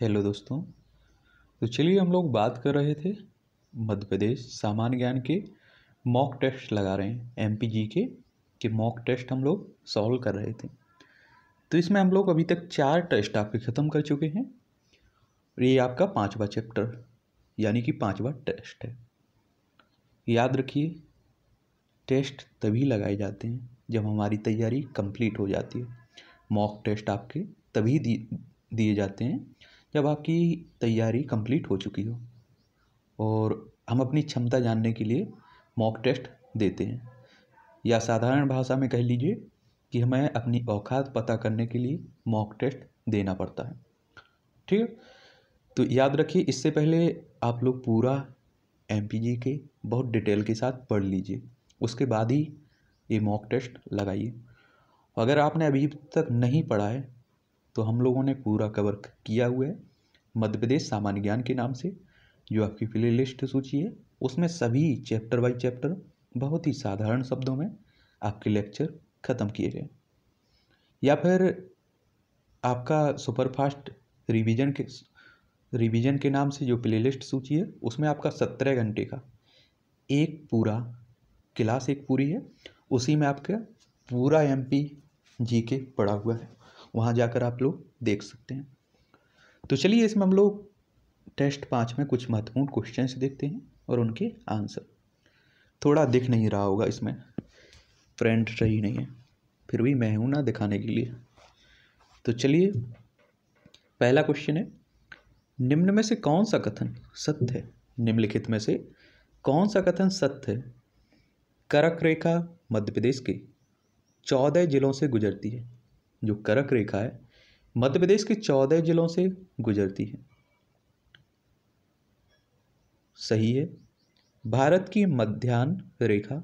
hello दोस्तों तो चलिए हम लोग बात कर रहे थे मध्य प्रदेश सामान्य ज्ञान के मॉक टेस्ट लगा रहे हैं एम के के मॉक टेस्ट हम लोग सॉल्व कर रहे थे तो इसमें हम लोग अभी तक चार टेस्ट आपके ख़त्म कर चुके हैं और ये आपका पाँचवा चैप्टर यानी कि पाँचवा टेस्ट है याद रखिए टेस्ट तभी लगाए जाते हैं जब हमारी तैयारी कंप्लीट हो जाती है मॉक टेस्ट आपके तभी दिए जाते हैं जब आपकी तैयारी कंप्लीट हो चुकी हो और हम अपनी क्षमता जानने के लिए मॉक टेस्ट देते हैं या साधारण भाषा में कह लीजिए कि हमें अपनी औकात पता करने के लिए मॉक टेस्ट देना पड़ता है ठीक है तो याद रखिए इससे पहले आप लोग पूरा एम के बहुत डिटेल के साथ पढ़ लीजिए उसके बाद ही ये मॉक टेस्ट लगाइए अगर आपने अभी तक नहीं पढ़ा है तो हम लोगों ने पूरा कवर किया हुआ है मध्य प्रदेश सामान्य ज्ञान के नाम से जो आपकी प्ले लिस्ट सूची है उसमें सभी चैप्टर बाई चैप्टर बहुत ही साधारण शब्दों में आपके लेक्चर ख़त्म किए गए या फिर आपका सुपरफास्ट रिवीजन के रिवीजन के नाम से जो प्लेलिस्ट सूची है उसमें आपका सत्रह घंटे का एक पूरा क्लास एक पूरी है उसी में आपका पूरा एमपी जीके पड़ा हुआ है वहाँ जाकर आप लोग देख सकते हैं तो चलिए इसमें हम लोग टेस्ट पाँच में कुछ महत्वपूर्ण क्वेश्चंस देखते हैं और उनके आंसर थोड़ा दिख नहीं रहा होगा इसमें फ्रेंड रही नहीं है फिर भी मैं हूँ ना दिखाने के लिए तो चलिए पहला क्वेश्चन है निम्न में से कौन सा कथन सत्य है निम्नलिखित में से कौन सा कथन सत्य है करक रेखा मध्य प्रदेश के चौदह जिलों से गुजरती है जो करक रेखा है मध्य प्रदेश के चौदह जिलों से गुजरती है सही है भारत की मध्यान्ह रेखा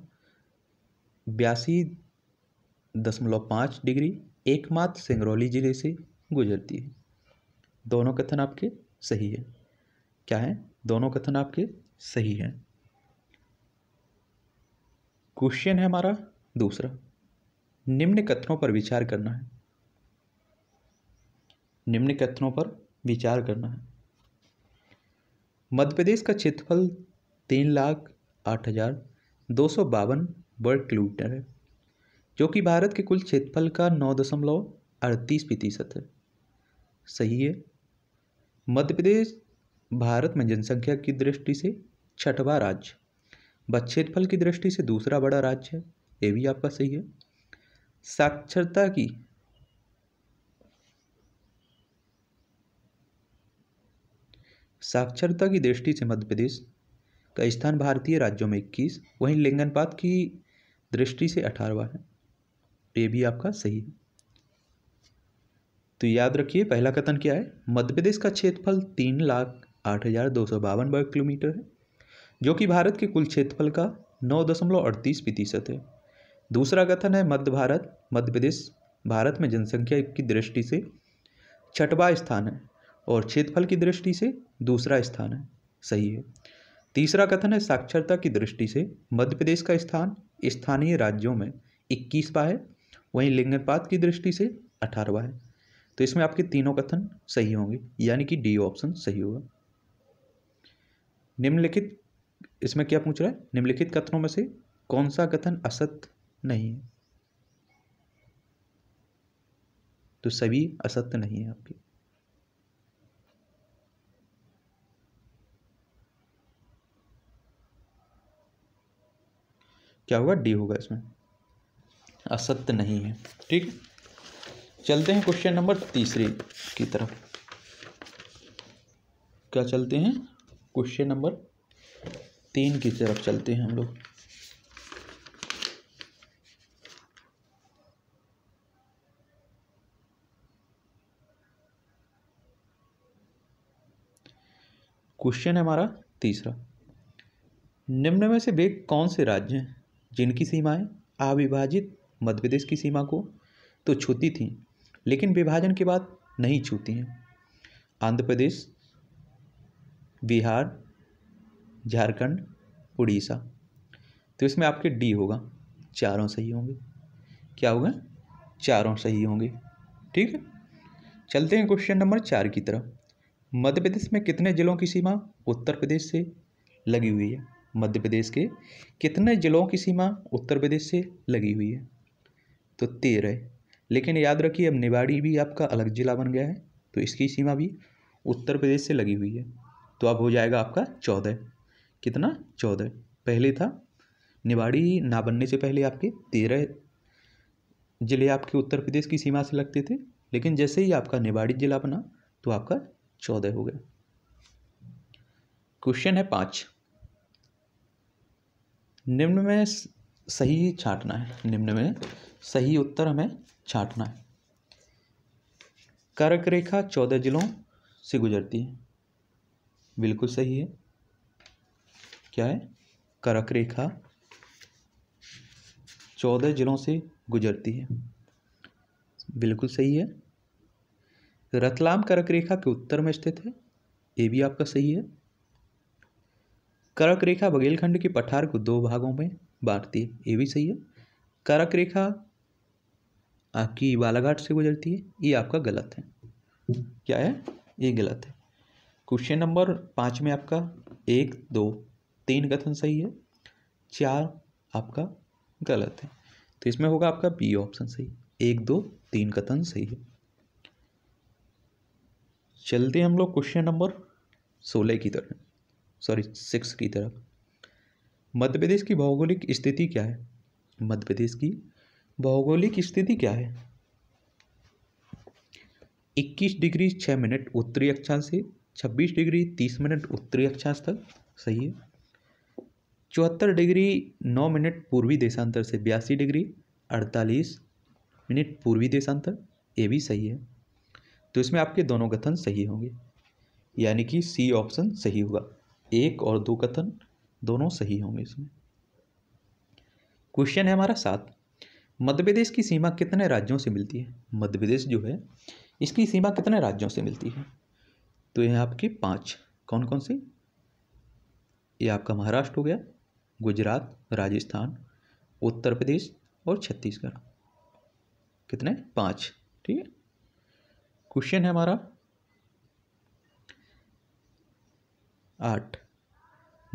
बयासी दशमलव पाँच डिग्री एकमात्र सिंगरौली जिले से गुजरती है दोनों कथन आपके सही है क्या है दोनों कथन आपके सही है क्वेश्चन है हमारा दूसरा निम्न कथनों पर विचार करना है निम्न कथनों पर विचार करना है मध्य प्रदेश का क्षेत्रफल तीन लाख आठ हज़ार दो सौ बावन वर्ग किलोमीटर है जो कि भारत के कुल क्षेत्रफल का नौ दशमलव अड़तीस प्रतिशत है सही है मध्य प्रदेश भारत में जनसंख्या की दृष्टि से छठवां राज्य व क्षेत्रफल की दृष्टि से दूसरा बड़ा राज्य है ये भी आपका सही है साक्षरता की साक्षरता की दृष्टि से मध्य प्रदेश का स्थान भारतीय राज्यों में इक्कीस वहीं लिंगनपात की दृष्टि से अठारहवा है तो ये भी आपका सही है तो याद रखिए पहला कथन क्या है मध्य प्रदेश का क्षेत्रफल तीन लाख आठ हज़ार दो सौ बावन वर्ग किलोमीटर है जो कि भारत के कुल क्षेत्रफल का नौ दशमलव अड़तीस प्रतिशत है दूसरा कथन है मध्य भारत मध्य प्रदेश भारत में जनसंख्या की दृष्टि से छठवा स्थान है और क्षेत्रफल की दृष्टि से दूसरा स्थान है सही है तीसरा कथन है साक्षरता की दृष्टि से मध्य प्रदेश का स्थान स्थानीय राज्यों में इक्कीसवा है वहीं लिंगनपात की दृष्टि से अठारहवा है तो इसमें आपके तीनों कथन सही होंगे यानी कि डी ऑप्शन सही होगा निम्नलिखित इसमें क्या पूछ रहा है निम्नलिखित कथनों में से कौन सा कथन असत्य नहीं है तो सभी असत्य नहीं है आपके क्या होगा डी होगा इसमें असत्य नहीं है ठीक चलते हैं क्वेश्चन नंबर तीसरे की तरफ क्या चलते हैं क्वेश्चन नंबर तीन की तरफ चलते हैं हम लोग क्वेश्चन है हमारा तीसरा निम्न में से वे कौन से राज्य हैं जिनकी सीमाएं अविभाजित मध्य प्रदेश की सीमा को तो छूती थीं लेकिन विभाजन के बाद नहीं छूती हैं आंध्र प्रदेश बिहार झारखंड उड़ीसा तो इसमें आपके डी होगा चारों सही होंगे क्या होगा चारों सही होंगे ठीक है चलते हैं क्वेश्चन नंबर चार की तरफ मध्य प्रदेश में कितने ज़िलों की सीमा उत्तर प्रदेश से लगी हुई है मध्य प्रदेश के कितने ज़िलों की सीमा उत्तर प्रदेश से लगी हुई है तो तेरह लेकिन याद रखिए अब निवाड़ी भी आपका अलग ज़िला बन गया है तो इसकी सीमा भी उत्तर प्रदेश से लगी हुई है तो अब हो जाएगा आपका चौदह कितना चौदह पहले था निवाड़ी ना बनने से पहले आपके तेरह ज़िले आपके उत्तर प्रदेश की सीमा से लगते थे लेकिन जैसे ही आपका निवाड़ी ज़िला बना तो आपका चौदह हो गया क्वेश्चन है पाँच निम्न में सही छाटना है निम्न में सही उत्तर हमें छाटना है कर्क रेखा चौदह जिलों से गुजरती है बिल्कुल सही है क्या है कर्क रेखा चौदह जिलों से गुजरती है बिल्कुल सही है रतलाम कर्क रेखा के उत्तर में स्थित है ये भी आपका सही है करक रेखा बघेलखंड के पठार को दो भागों में बांटती है ये भी सही है करक रेखा आपकी बालाघाट से गुजरती है ये आपका गलत है क्या है ये गलत है क्वेश्चन नंबर पाँच में आपका एक दो तीन कथन सही है चार आपका गलत है तो इसमें होगा आपका बी ऑप्शन सही एक दो तीन कथन सही है चलते हम लोग क्वेश्चन नंबर सोलह की तरफ सॉरी सिक्स की तरफ मध्य प्रदेश की भौगोलिक स्थिति क्या है मध्य प्रदेश की भौगोलिक स्थिति क्या है इक्कीस डिग्री छः मिनट उत्तरी अक्षांश से छब्बीस डिग्री तीस मिनट उत्तरी अक्षांश तक सही है चौहत्तर डिग्री नौ मिनट पूर्वी देशांतर से बयासी डिग्री अड़तालीस मिनट पूर्वी देशांतर ये भी सही है तो इसमें आपके दोनों कथन सही होंगे यानी कि सी ऑप्शन सही होगा एक और दो कथन दोनों सही होंगे इसमें क्वेश्चन है हमारा सात मध्य प्रदेश की सीमा कितने राज्यों से मिलती है मध्य प्रदेश जो है इसकी सीमा कितने राज्यों से मिलती है तो यह आपके पाँच कौन कौन से ये आपका महाराष्ट्र हो गया गुजरात राजस्थान उत्तर प्रदेश और छत्तीसगढ़ कितने पाँच ठीक है क्वेश्चन है हमारा आठ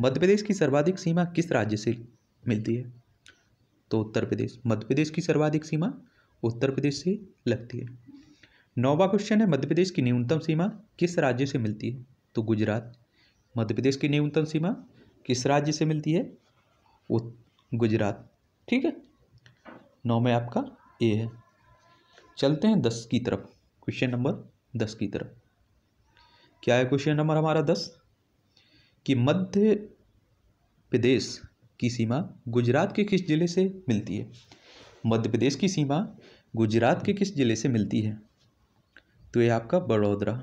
मध्य प्रदेश की सर्वाधिक सीमा किस राज्य से मिलती है तो उत्तर प्रदेश मध्य प्रदेश की सर्वाधिक सीमा उत्तर प्रदेश से लगती है नौवा क्वेश्चन है मध्य प्रदेश की न्यूनतम सीमा किस राज्य से मिलती है तो गुजरात मध्य प्रदेश की न्यूनतम सीमा किस राज्य से मिलती है गुजरात ठीक है नौ में आपका ए है चलते हैं दस की तरफ क्वेश्चन नंबर दस की तरफ क्या है क्वेश्चन नंबर हमारा दस कि मध्य प्रदेश की सीमा गुजरात के किस ज़िले से मिलती है मध्य प्रदेश की सीमा गुजरात के किस ज़िले से मिलती है तो ये आपका बड़ोदरा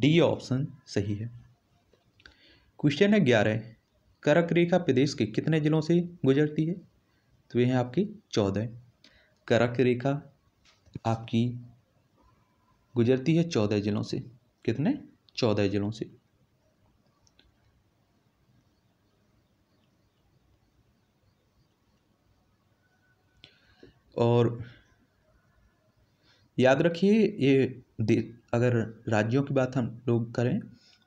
डी ऑप्शन सही है क्वेश्चन है ग्यारह करक रेखा प्रदेश के कितने ज़िलों से गुजरती है तो ये है आपकी चौदह करक रेखा आपकी गुजरती है चौदह ज़िलों से कितने चौदह ज़िलों से और याद रखिए ये अगर राज्यों की बात हम लोग करें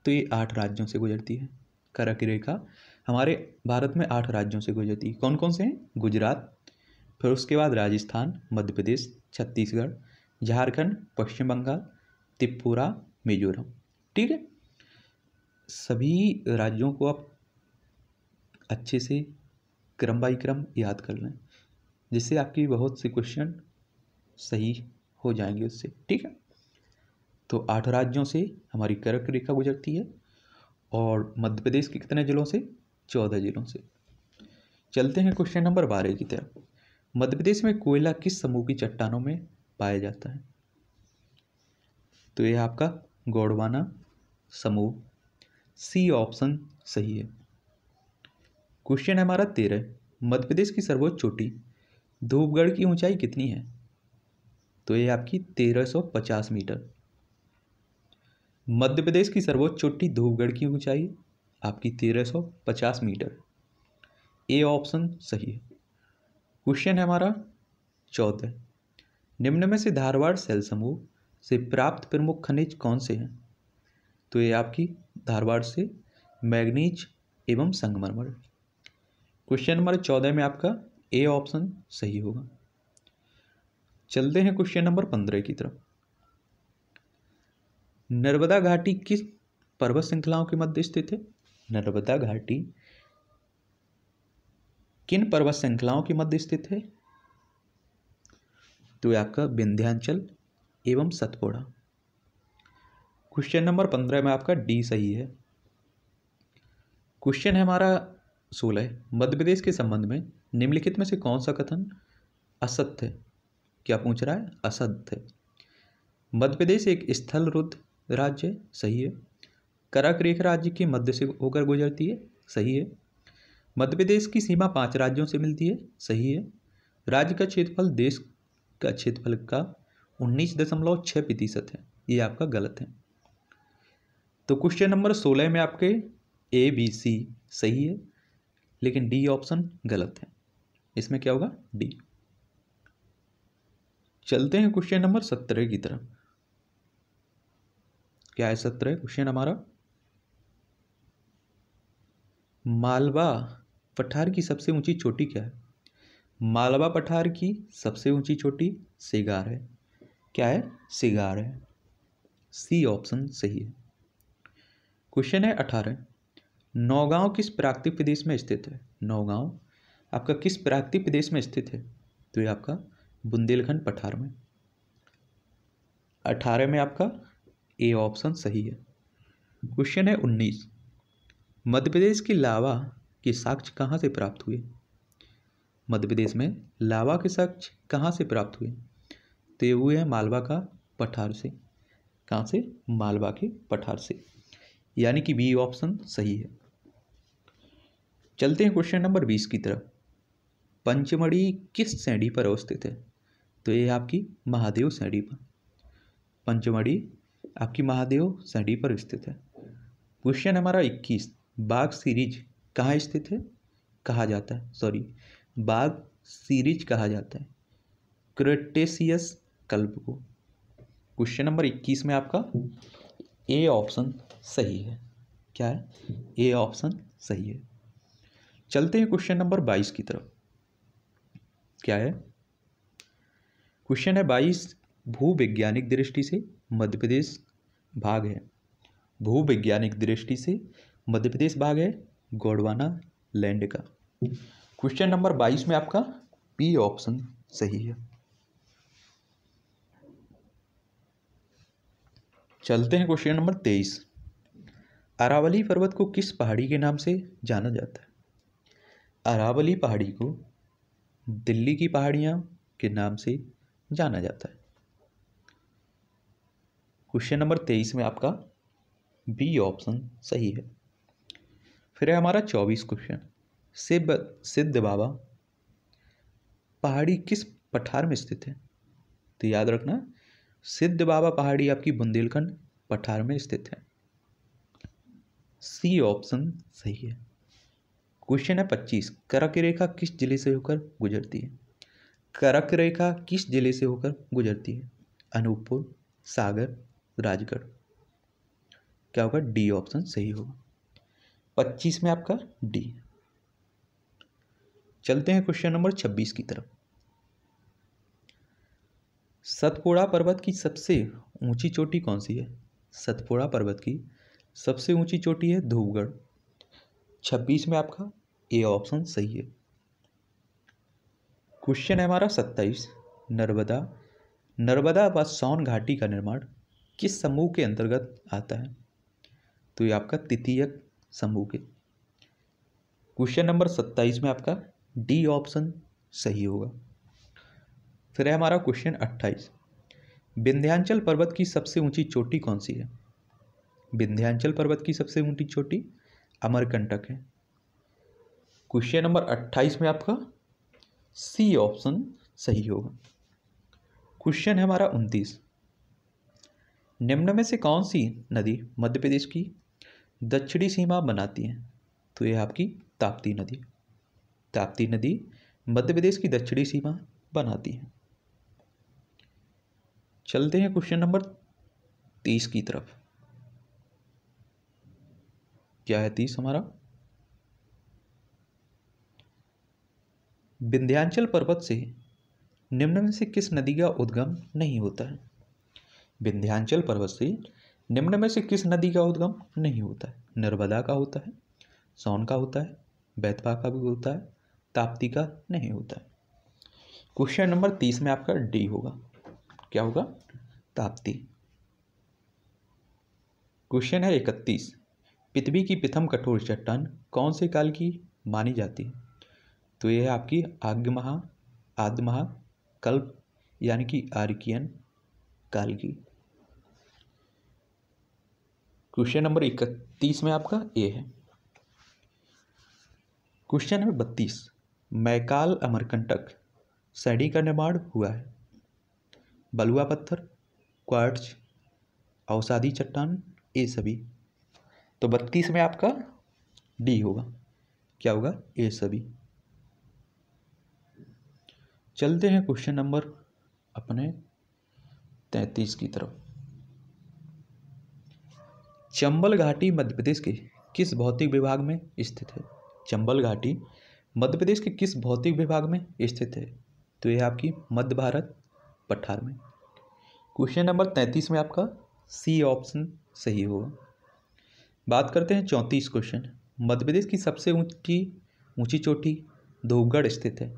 तो ये आठ राज्यों से गुजरती है करक रेखा हमारे भारत में आठ राज्यों से गुजरती है कौन कौन से हैं गुजरात फिर उसके बाद राजस्थान मध्य प्रदेश छत्तीसगढ़ झारखंड पश्चिम बंगाल त्रिपुरा मिजोरम ठीक है सभी राज्यों को आप अच्छे से क्रम बाई क्रम याद कर लें जिससे आपकी बहुत से क्वेश्चन सही हो जाएंगे उससे ठीक है तो आठ राज्यों से हमारी कर्क रेखा गुजरती है और मध्य प्रदेश के कितने ज़िलों से चौदह ज़िलों से चलते हैं क्वेश्चन नंबर बारह की तरफ मध्य प्रदेश में कोयला किस समूह की चट्टानों में पाया जाता है तो यह आपका गौड़वाना समूह सी ऑप्शन सही है क्वेश्चन है हमारा तेरह मध्य प्रदेश की सर्वोच्च चोटी धूपगढ़ की ऊंचाई कितनी है तो ये आपकी 1350 मीटर मध्य प्रदेश की सर्वोच्च चोटी धूपगढ़ की ऊंचाई आपकी 1350 मीटर ए ऑप्शन सही है क्वेश्चन है हमारा चौदह निम्न में से धारवाड़ सेल समूह से प्राप्त प्रमुख खनिज कौन से हैं तो ये आपकी धारवाड़ से मैग्नीज एवं संगमरमर क्वेश्चन नंबर चौदह में आपका ए ऑप्शन सही होगा चलते हैं क्वेश्चन नंबर पंद्रह की तरफ नर्मदा घाटी किस पर्वत श्रृंखलाओं के मध्य स्थित है नर्मदा घाटी किन पर्वत श्रृंखलाओं के मध्य स्थित है तो आपका विंध्याचल एवं सतपोड़ा क्वेश्चन नंबर पंद्रह में आपका डी सही है क्वेश्चन है हमारा सोलह मध्य प्रदेश के संबंध में निम्नलिखित में से कौन सा कथन असत्य क्या पूछ रहा है असत्य मध्य प्रदेश एक स्थल रुद्ध राज्य है सही है करक रेख राज्य के मध्य से होकर गुजरती है सही है मध्य प्रदेश की सीमा पांच राज्यों से मिलती है सही है राज्य का क्षेत्रफल देश का क्षेत्रफल का उन्नीस दशमलव छः प्रतिशत है ये आपका गलत है तो क्वेश्चन नंबर सोलह में आपके ए बी सी सही है लेकिन डी ऑप्शन गलत है इसमें क्या होगा डी चलते हैं क्वेश्चन नंबर सत्रह की तरफ क्या है सत्रह क्वेश्चन हमारा मालवा पठार की सबसे ऊंची चोटी क्या है मालवा पठार की सबसे ऊंची चोटी सिगार है क्या है सिगार है सी ऑप्शन सही है क्वेश्चन है अठारह नौगांव किस प्राकृतिक प्रदेश में स्थित है नौगांव आपका किस प्राकृतिक प्रदेश में स्थित है तो ये आपका बुंदेलखंड पठार में अठारह में आपका ए ऑप्शन सही है क्वेश्चन है उन्नीस मध्य प्रदेश की लावा के साक्ष्य कहाँ से प्राप्त हुए मध्य प्रदेश में लावा के साक्ष्य कहाँ से प्राप्त हुए तो ये हुए हैं मालवा का पठार से कहाँ से मालवा के पठार से यानी कि बी ऑप्शन सही है चलते हैं क्वेश्चन नंबर बीस की तरफ पंचमढ़ी किस सैंडी पर अवस्थित है तो ये आपकी महादेव सैंडी पर पंचमढ़ी आपकी महादेव सैंडी पर स्थित है क्वेश्चन हमारा इक्कीस बाघ सीरीज कहाँ स्थित है कहा जाता है सॉरी बाघ सीरीज कहा जाता है क्रेटेसियस कल्प को क्वेश्चन नंबर इक्कीस में आपका ए ऑप्शन सही है क्या है ए ऑप्शन सही है चलते हैं क्वेश्चन नंबर बाईस की तरफ क्या है क्वेश्चन है बाईस भूवैज्ञानिक दृष्टि से मध्य प्रदेश भाग है भूवैज्ञानिक दृष्टि से मध्य प्रदेश भाग है गोडवाना लैंड का क्वेश्चन नंबर बाईस में आपका पी ऑप्शन सही है चलते हैं क्वेश्चन नंबर तेईस अरावली पर्वत को किस पहाड़ी के नाम से जाना जाता है अरावली पहाड़ी को दिल्ली की पहाड़ियाँ के नाम से जाना जाता है क्वेश्चन नंबर तेईस में आपका बी ऑप्शन सही है फिर है हमारा चौबीस क्वेश्चन सिब सिद्ध बाबा पहाड़ी किस पठार में स्थित है तो याद रखना सिद्ध बाबा पहाड़ी आपकी बुंदेलखंड पठार में स्थित है सी ऑप्शन सही है क्वेश्चन है पच्चीस करक रेखा किस जिले से होकर गुजरती है करक रेखा किस जिले से होकर गुजरती है अनूपपुर सागर राजगढ़ क्या होगा डी ऑप्शन सही होगा पच्चीस में आपका डी चलते हैं क्वेश्चन नंबर छब्बीस की तरफ सतपुड़ा पर्वत की सबसे ऊंची चोटी कौन सी है सतपुड़ा पर्वत की सबसे ऊंची चोटी है धूपगढ़ छब्बीस में आपका ए ऑप्शन सही है क्वेश्चन है हमारा सत्ताईस नर्मदा नर्मदा व सौन घाटी का निर्माण किस समूह के अंतर्गत आता है तो ये आपका तृतीयक समूह के क्वेश्चन नंबर सत्ताईस में आपका डी ऑप्शन सही होगा फिर है हमारा क्वेश्चन अट्ठाईस विंध्यांचल पर्वत की सबसे ऊंची चोटी कौन सी है विंध्यांचल पर्वत की सबसे ऊंची चोटी अमरकंटक है क्वेश्चन नंबर अट्ठाईस में आपका सी ऑप्शन सही होगा क्वेश्चन है हमारा उनतीस निम्न में से कौन सी नदी मध्य प्रदेश की दक्षिणी सीमा बनाती है तो यह आपकी ताप्ती नदी ताप्ती नदी मध्य प्रदेश की दक्षिणी सीमा बनाती है चलते हैं क्वेश्चन नंबर तीस की तरफ क्या है तीस हमारा विंध्यांचल पर्वत से निम्न में से किस नदी का उद्गम नहीं होता है विंध्यांचल पर्वत से निम्न में से किस नदी का उद्गम नहीं होता है नर्मदा का होता है सोन का होता है बैतवा का भी होता है ताप्ती का नहीं होता है क्वेश्चन नंबर तीस में आपका डी होगा क्या होगा ताप्ती क्वेश्चन है इकतीस पृथ्वी की प्रथम कठोर चट्टान कौन से काल की मानी जाती है तो यह है आपकी आग्महा आदमहा कल्प यानी कि आर्कियन काल की क्वेश्चन नंबर इकतीस में आपका ए है क्वेश्चन नंबर बत्तीस मैकाल अमरकंटक सैडी का निर्माण हुआ है बलुआ पत्थर क्वार्ट्ज अवसादी चट्टान ये सभी तो बत्तीस में आपका डी होगा क्या होगा ए सभी चलते हैं क्वेश्चन नंबर अपने तैतीस की तरफ चंबल घाटी मध्य प्रदेश के किस भौतिक विभाग में स्थित है चंबल घाटी मध्य प्रदेश के किस भौतिक विभाग में स्थित है तो यह आपकी मध्य भारत पठार में क्वेश्चन नंबर तैंतीस में आपका सी ऑप्शन सही होगा बात करते हैं चौंतीस क्वेश्चन मध्य प्रदेश की सबसे ऊंची ऊंची चोटी धूपगढ़ स्थित है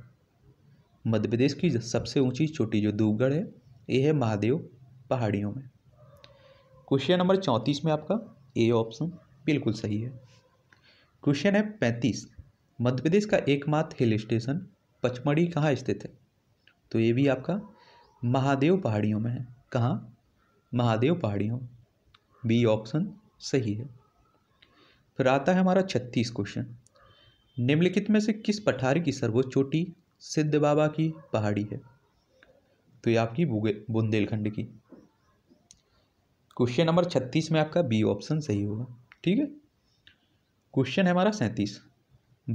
मध्य प्रदेश की सबसे ऊंची चोटी जो धूपगढ़ है ये है महादेव पहाड़ियों में क्वेश्चन नंबर चौंतीस में आपका ए ऑप्शन बिल्कुल सही है क्वेश्चन है पैंतीस मध्य प्रदेश का एकमात्र हिल स्टेशन पचमढ़ी कहाँ स्थित है तो ये भी आपका महादेव पहाड़ियों में है कहाँ महादेव पहाड़ियों बी ऑप्शन सही है फिर आता है हमारा छत्तीस क्वेश्चन निम्नलिखित में से किस पठारी की सर्वोच्च चोटी सिद्ध बाबा की पहाड़ी है तो ये आपकी बुंदेलखंड की क्वेश्चन नंबर छत्तीस में आपका बी ऑप्शन सही होगा ठीक है क्वेश्चन है हमारा सैंतीस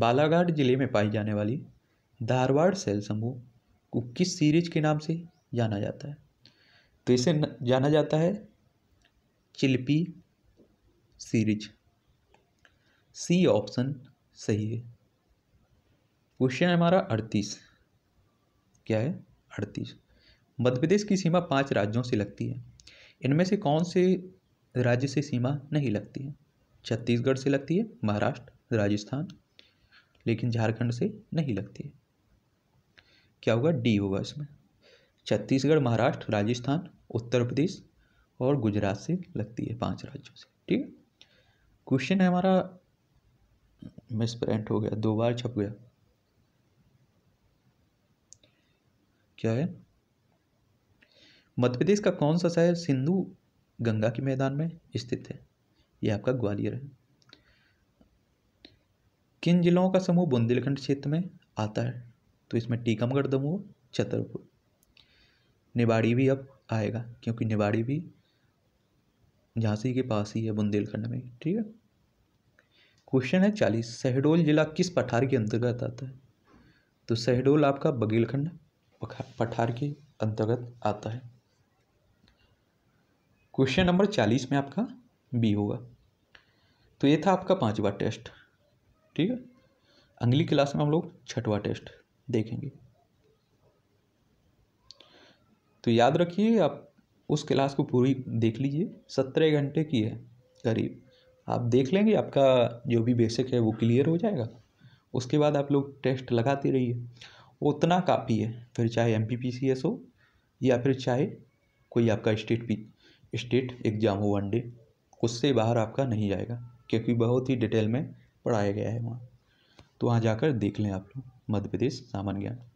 बालाघाट जिले में पाई जाने वाली धारवाड़ सेल समूह को किस सीरीज के नाम से जाना जाता है तो इसे जाना जाता है चिल्पी सीरीज सी ऑप्शन सही है क्वेश्चन है हमारा अड़तीस क्या है अड़तीस मध्य प्रदेश की सीमा पांच राज्यों से लगती है इनमें से कौन से राज्य से सीमा नहीं लगती है छत्तीसगढ़ से लगती है महाराष्ट्र राजस्थान लेकिन झारखंड से नहीं लगती है क्या होगा डी होगा इसमें छत्तीसगढ़ महाराष्ट्र राजस्थान उत्तर प्रदेश और गुजरात से लगती है पांच राज्यों से ठीक है क्वेश्चन है हमारा मिस प्रिंट हो गया दो बार छप गया क्या है मध्य प्रदेश का कौन सा शहर सिंधु गंगा के मैदान में स्थित है ये आपका ग्वालियर है किन जिलों का समूह बुंदेलखंड क्षेत्र में आता है तो इसमें टीकमगढ़ दमोह छतरपुर निवाड़ी भी अब आएगा क्योंकि निवाड़ी भी झांसी के पास ही है बुंदेलखंड में ठीक है क्वेश्चन है चालीस शहडोल जिला किस पठार के अंतर्गत आता है तो शहडोल आपका बघेलखंड पठार के अंतर्गत आता है क्वेश्चन नंबर चालीस में आपका बी होगा तो ये था आपका पांचवा टेस्ट ठीक है अगली क्लास में हम लोग छठवा टेस्ट देखेंगे तो याद रखिए आप उस क्लास को पूरी देख लीजिए सत्रह घंटे की है करीब आप देख लेंगे आपका जो भी बेसिक है वो क्लियर हो जाएगा उसके बाद आप लोग टेस्ट लगाते रहिए उतना काफ़ी है फिर चाहे एम पी हो या फिर चाहे कोई आपका स्टेट पी स्टेट एग्ज़ाम हो वन डे उससे बाहर आपका नहीं जाएगा क्योंकि बहुत ही डिटेल में पढ़ाया गया है वहाँ तो वहाँ जाकर देख लें आप लोग मध्य प्रदेश सामान्य ज्ञान